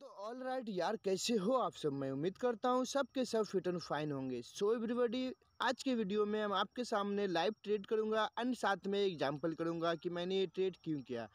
तो all right यार कैसे हो आप सब मैं उम्मीद करता हूँ सब के सब फिट एंड फाइन होंगे सो एवरीबडी आज के वीडियो में हम आपके सामने लाइव ट्रेड करूँगा एंड साथ में एग्जाम्पल करूँगा कि मैंने ये ट्रेड क्यों किया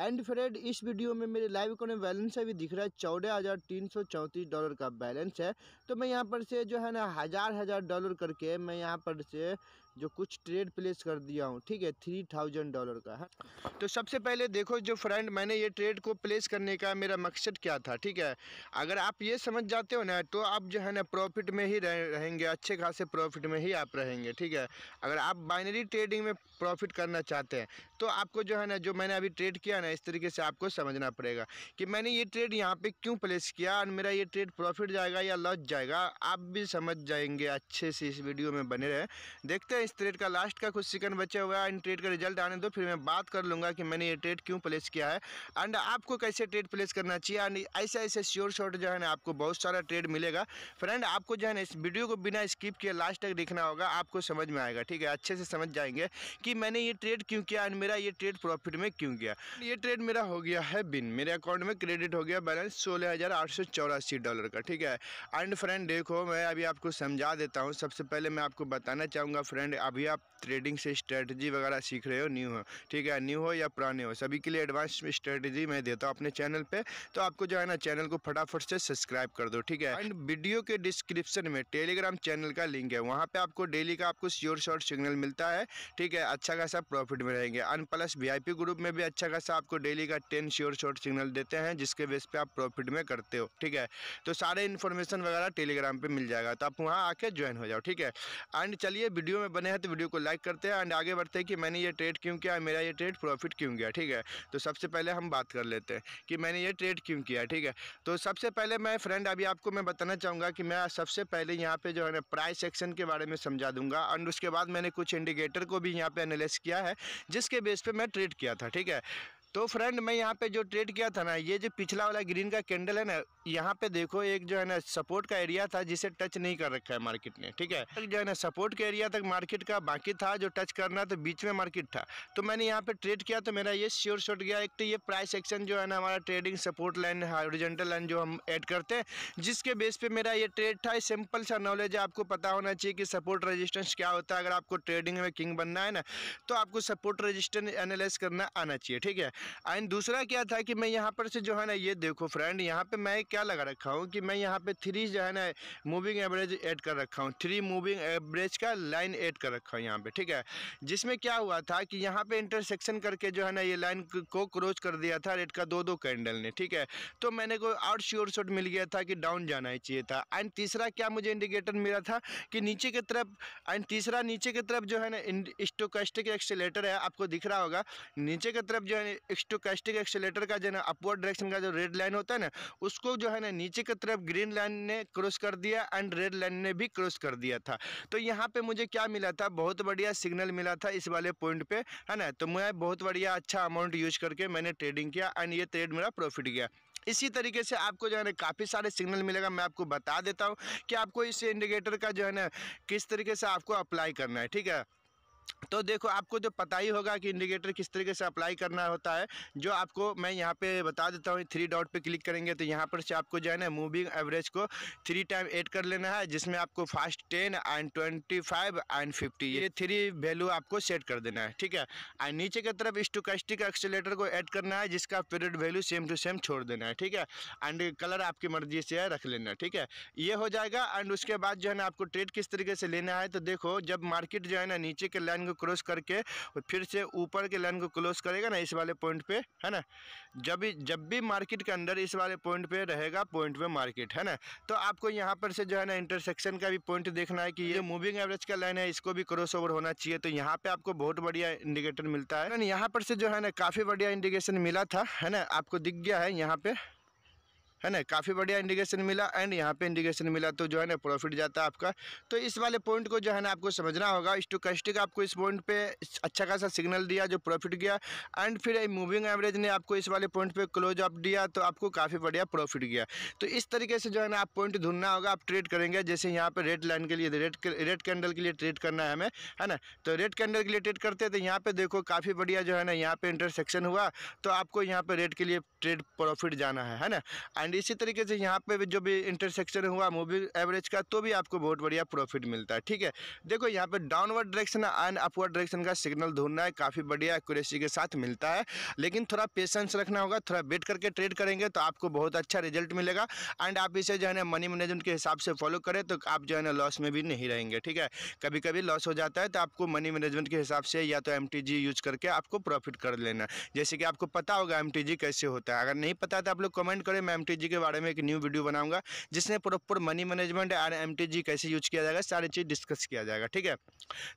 एंड फ्रेंड इस वीडियो में मेरे लाइव अकाउंट में बैलेंस अभी दिख रहा है चौदह हज़ार तीन सौ चौंतीस डॉलर का बैलेंस है तो मैं यहाँ पर से जो है ना हज़ार हज़ार डॉलर करके मैं यहाँ पर से जो कुछ ट्रेड प्लेस कर दिया हूँ ठीक है थ्री थाउजेंड डॉलर का है हाँ। तो सबसे पहले देखो जो फ्रेंड मैंने ये ट्रेड को प्लेस करने का मेरा मकसद क्या था ठीक है अगर आप ये समझ जाते हो ना तो आप जो है ना प्रॉफिट में ही रहेंगे अच्छे खासे प्रॉफिट में ही आप रहेंगे ठीक है अगर आप बाइनरी ट्रेडिंग में प्रॉफिट करना चाहते हैं तो आपको जो है ना जो मैंने अभी ट्रेड किया ना है इस तरीके से आपको समझना पड़ेगा कि मैंने ये ट्रेड यहाँ पे क्यों प्लेस किया और मेरा ये ट्रेड प्रॉफिट जाएगा या लॉस जाएगा आप भी समझ जाएंगे अच्छे से इस वीडियो में बने रहे देखते हैं इस ट्रेड का लास्ट का कुछ सेकंड बचा हुआ है इन ट्रेड का रिजल्ट आने दो फिर मैं बात कर लूँगा कि मैंने ये ट्रेड क्यों प्लेस किया है एंड आपको कैसे ट्रेड प्लेस करना चाहिए एंड ऐसे ऐसे श्योर शॉर्ट जो है ना आपको बहुत सारा ट्रेड मिलेगा फ्रेंड आपको जो है ना इस वीडियो को बिना स्किप किए लास्ट तक देखना होगा आपको समझ में आएगा ठीक है अच्छे से समझ जाएंगे कि मैंने ये ट्रेड क्यों किया एंड मेरा ये ट्रेड प्रॉफिट में क्यों गया ये ट्रेड मेरा हो गया है बिन मेरे अकाउंट में क्रेडिट हो गया बैलेंस सोलह हज़ार आठ सौ चौरासी डॉलर का ठीक है एंड फ्रेंड देखो मैं अभी आपको समझा देता हूँ सबसे पहले मैं आपको बताना चाहूँगा फ्रेंड अभी आप ट्रेडिंग से स्ट्रेटजी वगैरह सीख रहे हो न्यू हो ठीक है न्यू हो या पुराने हो सभी के लिए एडवांस स्ट्रेटजी मैं देता हूँ अपने चैनल पर तो आपको जो है ना चैनल को फटाफट से सब्सक्राइब कर दो ठीक है एंड वीडियो के डिस्क्रिप्शन में टेलीग्राम चैनल का लिंक है वहाँ पर आपको डेली का आपको श्योर शॉर्ट सिग्नल मिलता है ठीक है अच्छा खासा प्रॉफिट में रहेंगे एंड प्लस वी ग्रुप में भी अच्छा खासा आपको डेली का टेन श्योर शॉर्ट सिग्नल देते हैं जिसके बेस पे आप प्रॉफिट में करते हो ठीक है तो सारे इन्फॉर्मेशन वगैरह टेलीग्राम पे मिल जाएगा तो आप वहाँ आके ज्वाइन हो जाओ ठीक है एंड चलिए वीडियो में बने हैं तो वीडियो को लाइक करते हैं एंड आगे बढ़ते हैं कि मैंने ये ट्रेड क्यों किया मेरा ये ट्रेड प्रॉफिट क्यों गया ठीक है तो सबसे पहले हम बात कर लेते हैं कि मैंने ये ट्रेड क्यों किया ठीक है तो सबसे पहले मैं फ्रेंड अभी आपको मैं बताना चाहूँगा कि मैं सबसे पहले यहाँ पर जो है ना प्राइस एक्शन के बारे में समझा दूंगा एंड उसके बाद मैंने कुछ इंडिकेटर को भी यहाँ पर एनालिस किया है जिसके बेस पर मैं ट्रेड किया था ठीक है तो फ्रेंड मैं यहाँ पे जो ट्रेड किया था ना ये जो पिछला वाला ग्रीन का कैंडल है ना यहाँ पे देखो एक जो है ना सपोर्ट का एरिया था जिसे टच नहीं कर रखा है मार्केट ने ठीक है जो है ना सपोर्ट के एरिया तक मार्केट का बाकी था जो टच करना तो बीच में मार्केट था तो मैंने यहाँ पे ट्रेड किया तो मेरा ये श्योर शॉट गया एक तो ये प्राइस एक्शन जो है ना हमारा trading support line horizontal line जो हम ऐड करते हैं जिसके बेस पे मेरा ये ट्रेड था सिंपल सा नॉलेज है आपको पता होना चाहिए कि सपोर्ट रजिस्टेंस क्या होता है अगर आपको ट्रेडिंग में किंग बनना है ना तो आपको सपोर्ट रजिस्टेंस एनालाइज करना आना चाहिए ठीक है एंड दूसरा क्या था कि मैं यहाँ पर से जो है ना ये देखो फ्रेंड यहाँ पे मैं क्या लगा रखा हूँ कि मैं यहाँ पे थ्री जो है ना मूविंग एवरेज ऐड कर रखा हूँ थ्री मूविंग एवरेज का लाइन ऐड कर रखा हूँ यहाँ पे ठीक है जिसमें क्या हुआ था कि यहाँ पे इंटरसेक्शन करके जो है ना ये लाइन को क्रॉस कर दिया था रेड का दो दो कैंडल ने ठीक है तो मैंने को आउट श्योर शॉट मिल गया था कि डाउन जाना ही चाहिए था एंड तीसरा क्या मुझे इंडिकेटर मिला था कि नीचे की तरफ एंड तीसरा नीचे की तरफ जो है ना स्टोकास्टिक एक्सेलेटर है आपको दिख रहा होगा नीचे की तरफ जो है स्टोकेस्टिक एक्सेलेटर का जो है ना अपवर्ड डायरेक्शन का जो रेड लाइन होता है ना उसको जो है ना नीचे की तरफ ग्रीन लाइन ने क्रॉस कर दिया एंड रेड लाइन ने भी क्रॉस कर दिया था तो यहाँ पे मुझे क्या मिला था बहुत बढ़िया सिग्नल मिला था इस वाले पॉइंट पे है ना तो मैं बहुत बढ़िया अच्छा अमाउंट यूज करके मैंने ट्रेडिंग किया एंड ये ट्रेड मेरा प्रॉफिट गया इसी तरीके से आपको जो है ना काफ़ी सारे सिग्नल मिलेगा मैं आपको बता देता हूँ कि आपको इस इंडिकेटर का जो है ना किस तरीके से आपको अप्लाई करना है ठीक है तो देखो आपको तो पता ही होगा कि इंडिकेटर किस तरीके से अप्लाई करना होता है जो आपको मैं यहाँ पे बता देता हूँ थ्री डॉट पे क्लिक करेंगे तो यहाँ पर से आपको जो है ना मूविंग एवरेज को थ्री टाइम ऐड कर लेना है जिसमें आपको fast ten and twenty five and fifty ये थ्री वैल्यू आपको सेट कर देना है ठीक है एंड नीचे की तरफ स्टोकास्टिक एक्सेलेटर को ऐड करना है जिसका period value same to same छोड़ देना है ठीक है एंड कलर आपकी मर्जी से रख लेना है ठीक है ये हो जाएगा एंड उसके बाद जो है ना आपको ट्रेड किस तरीके से लेना है तो देखो जब मार्केट जो है ना नीचे के लाइन लाइन को क्रॉस करके और फिर से ऊपर के लाइन को क्रॉस करेगा ना इस वाले पॉइंट पे है ना जब भी जब भी मार्केट के अंदर इस वाले पॉइंट पे रहेगा पॉइंट पे मार्केट है ना तो आपको यहाँ पर से जो है ना इंटरसेक्शन का भी पॉइंट देखना है कि ये मूविंग एवरेज का लाइन है इसको भी क्रॉस ओवर होना चाहिए तो यहाँ पे आपको बहुत बढ़िया इंडिकेटर मिलता है यहाँ पर से जो है ना काफ़ी बढ़िया इंडिकेशन मिला था है ना आपको दिख गया है यहाँ पे है ना काफ़ी बढ़िया इंडिकेशन मिला एंड यहाँ पे इंडिकेशन मिला तो जो है ना प्रॉफिट जाता है आपका तो इस वाले पॉइंट को जो है ना आपको समझना होगा स्टोकस्टिक आपको इस पॉइंट पे अच्छा खासा सिग्नल दिया जो प्रॉफिट गया एंड फिर मूविंग एवरेज ने आपको इस वाले पॉइंट पे क्लोज अप दिया तो आपको काफ़ी बढ़िया प्रॉफिट गया तो इस तरीके से जो है ना आप पॉइंट ढूंढना होगा आप ट्रेड करेंगे जैसे यहाँ पर रेड लाइन के लिए रेड रेड कैंडल के लिए ट्रेड करना है हमें है ना तो रेड कैंडल के लिए ट्रेड करते हैं तो यहाँ पर देखो काफ़ी बढ़िया जो है ना यहाँ पर इंटरसेक्शन हुआ तो आपको यहाँ पर रेड के लिए ट्रेड प्रॉफिट जाना है है ना एंड इसी तरीके से यहाँ पे जो भी इंटरसेक्शन हुआ मूविंग एवरेज का तो भी आपको बहुत बढ़िया प्रॉफिट मिलता है ठीक है देखो यहाँ पे downward direction and upward direction का सिग्नल ढूंढना है काफ़ी बढ़िया एक्यूरेसी के साथ मिलता है लेकिन थोड़ा पेशेंस रखना होगा थोड़ा वेट करके ट्रेड करेंगे तो आपको बहुत अच्छा रिजल्ट मिलेगा एंड आप इसे जो है ना मनी मैनेजमेंट के हिसाब से फॉलो करें तो आप जो है ना लॉस में भी नहीं रहेंगे ठीक है कभी कभी लॉस हो जाता है तो आपको मनी मैनेजमेंट के हिसाब से या तो एम यूज करके आपको प्रॉफिट कर लेना जैसे कि आपको पता होगा एम कैसे होता है अगर नहीं पता तो आप लोग कमेंट करें मैं एम जी के बारे में एक न्यू वीडियो बनाऊंगा जिसमें प्रॉपर मनी मैनेजमेंट और एम कैसे यूज किया जाएगा सारी चीज़ डिस्कस किया जाएगा ठीक है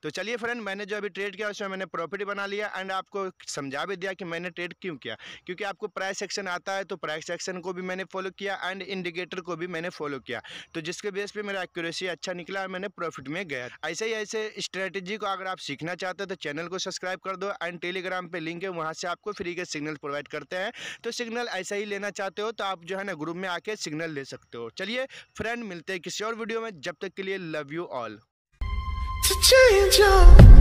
तो चलिए फ्रेंड मैंने जो अभी ट्रेड किया उसमें मैंने प्रॉफिट बना लिया एंड आपको समझा भी दिया कि मैंने ट्रेड क्यों किया क्योंकि आपको प्राइस एक्शन आता है तो प्राइस एक्शन को भी मैंने फॉलो किया एंड इंडिकेटर को भी मैंने फॉलो किया तो जिसके बेस पर मेरा एक्यूरेसी अच्छा निकला और मैंने प्रॉफिट में गया ऐसे ही ऐसे स्ट्रेटेजी को अगर आप सीखना चाहते हो तो चैनल को सब्सक्राइब कर दो एंड टेलीग्राम पर लिंक है वहाँ से आपको फ्री के सिग्नल प्रोवाइड करते हैं तो सिग्नल ऐसा ही लेना चाहते हो तो आप जो है ना अपने ग्रुप में आके सिग्नल ले सकते हो चलिए फ्रेंड मिलते हैं किसी और वीडियो में जब तक के लिए लव यू ऑल